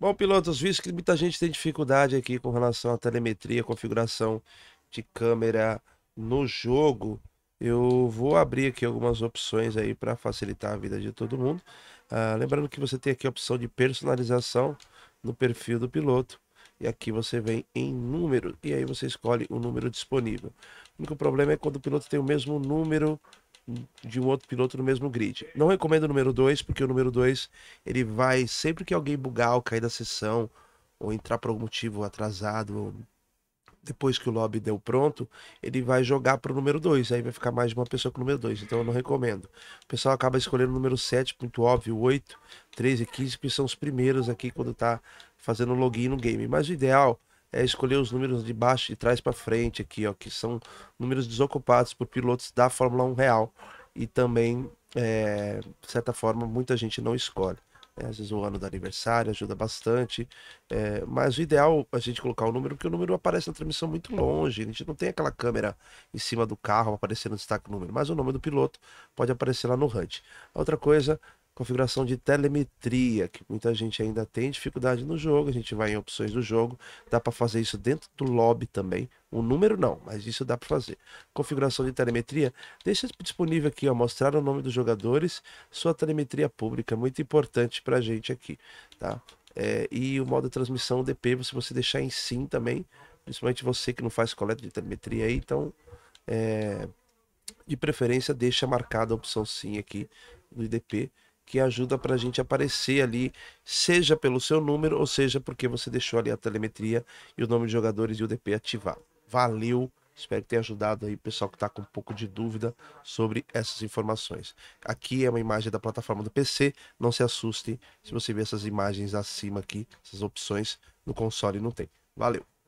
Bom, pilotos, visto que muita gente tem dificuldade aqui com relação à telemetria, configuração de câmera no jogo, eu vou abrir aqui algumas opções aí para facilitar a vida de todo mundo. Ah, lembrando que você tem aqui a opção de personalização no perfil do piloto. E aqui você vem em número e aí você escolhe o número disponível. O único problema é quando o piloto tem o mesmo número de um outro piloto no mesmo grid. Não recomendo o número 2, porque o número 2 ele vai sempre que alguém bugar ou cair da sessão ou entrar por algum motivo atrasado, depois que o lobby deu pronto, ele vai jogar para o número 2, aí vai ficar mais de uma pessoa com o número 2, então eu não recomendo. O pessoal acaba escolhendo o número 7, muito óbvio, 8, 13, 15, que são os primeiros aqui quando tá fazendo login no game. Mas o ideal é escolher os números de baixo e trás para frente aqui, ó, que são números desocupados por pilotos da Fórmula 1 real e também, é, de certa forma, muita gente não escolhe. Né? Às vezes o ano do aniversário ajuda bastante, é, mas o ideal é a gente colocar o número, porque o número aparece na transmissão muito uhum. longe, a gente não tem aquela câmera em cima do carro aparecendo destaque o número, mas o nome do piloto pode aparecer lá no HUD. Outra coisa configuração de telemetria, que muita gente ainda tem dificuldade no jogo. A gente vai em opções do jogo, dá para fazer isso dentro do lobby também. O número não, mas isso dá para fazer. Configuração de telemetria, deixa disponível aqui, ó, mostrar o nome dos jogadores, sua telemetria pública, muito importante para a gente aqui, tá? É, e o modo de transmissão DP, se você deixar em sim também, principalmente você que não faz coleta de telemetria aí, então é, de preferência deixa marcada a opção sim aqui no IDP que ajuda para a gente aparecer ali, seja pelo seu número ou seja porque você deixou ali a telemetria e o nome de jogadores e o DP ativar. Valeu! Espero que tenha ajudado aí o pessoal que está com um pouco de dúvida sobre essas informações. Aqui é uma imagem da plataforma do PC. Não se assustem se você ver essas imagens acima aqui, essas opções no console não tem. Valeu!